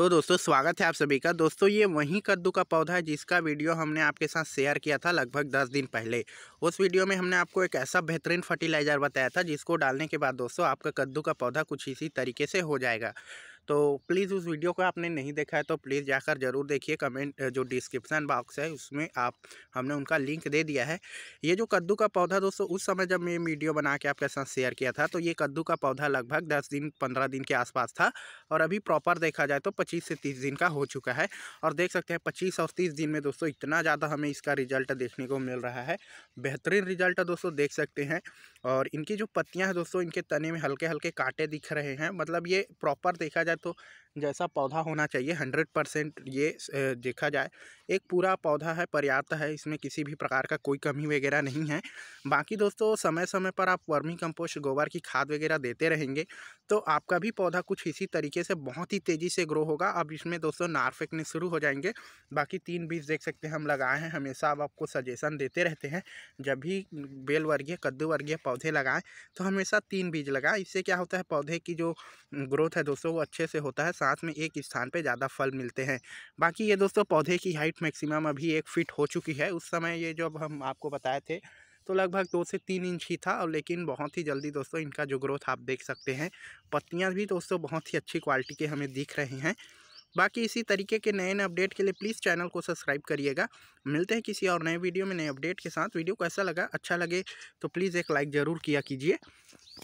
तो दोस्तों स्वागत है आप सभी का दोस्तों ये वही कद्दू का पौधा है जिसका वीडियो हमने आपके साथ शेयर किया था लगभग दस दिन पहले उस वीडियो में हमने आपको एक ऐसा बेहतरीन फर्टिलाइज़र बताया था जिसको डालने के बाद दोस्तों आपका कद्दू का पौधा कुछ इसी तरीके से हो जाएगा तो प्लीज़ उस वीडियो को आपने नहीं देखा है तो प्लीज़ जाकर ज़रूर देखिए कमेंट जो डिस्क्रिप्सन बॉक्स है उसमें आप हमने उनका लिंक दे दिया है ये जो कद्दू का पौधा दोस्तों उस समय जब मैं वीडियो बना के आपके साथ शेयर किया था तो ये कद्दू का पौधा लगभग दस दिन पंद्रह दिन के आसपास था और अभी प्रॉपर देखा जाए तो पच्चीस से तीस दिन का हो चुका है और देख सकते हैं पच्चीस और तीस दिन में दोस्तों इतना ज़्यादा हमें इसका रिजल्ट देखने को मिल रहा है बेहतरीन रिजल्ट दोस्तों देख सकते हैं और इनकी जो पत्तियाँ हैं दोस्तों इनके तने में हल्के हल्के कांटे दिख रहे हैं मतलब ये प्रॉपर देखा जाए তো जैसा पौधा होना चाहिए हंड्रेड परसेंट ये देखा जाए एक पूरा पौधा है पर्याप्त है इसमें किसी भी प्रकार का कोई कमी वगैरह नहीं है बाकी दोस्तों समय समय पर आप वर्मी कंपोस्ट गोबर की खाद वगैरह देते रहेंगे तो आपका भी पौधा कुछ इसी तरीके से बहुत ही तेज़ी से ग्रो होगा अब इसमें दोस्तों नार फेंकने शुरू हो जाएंगे बाकी तीन बीज देख सकते हैं हम लगाए हैं हमेशा अब आपको सजेशन देते रहते हैं जब भी बेल वर्गीय कद्दू वर्गीय पौधे लगाएं तो हमेशा तीन बीज लगाएँ इससे क्या होता है पौधे की जो ग्रोथ है दोस्तों वो अच्छे से होता है साथ में एक स्थान पे ज़्यादा फल मिलते हैं बाकी ये दोस्तों पौधे की हाइट मैक्सिमम अभी एक फिट हो चुकी है उस समय ये जब हम आपको बताए थे तो लगभग दो से तीन इंच ही था और लेकिन बहुत ही जल्दी दोस्तों इनका जो ग्रोथ आप देख सकते हैं पत्तियाँ भी दोस्तों बहुत ही अच्छी क्वालिटी के हमें दिख रहे हैं बाकी इसी तरीके के नए नए अपडेट के लिए प्लीज़ चैनल को सब्सक्राइब करिएगा मिलते हैं किसी और नए वीडियो में नए अपडेट के साथ वीडियो कैसा लगा अच्छा लगे तो प्लीज़ एक लाइक ज़रूर किया कीजिए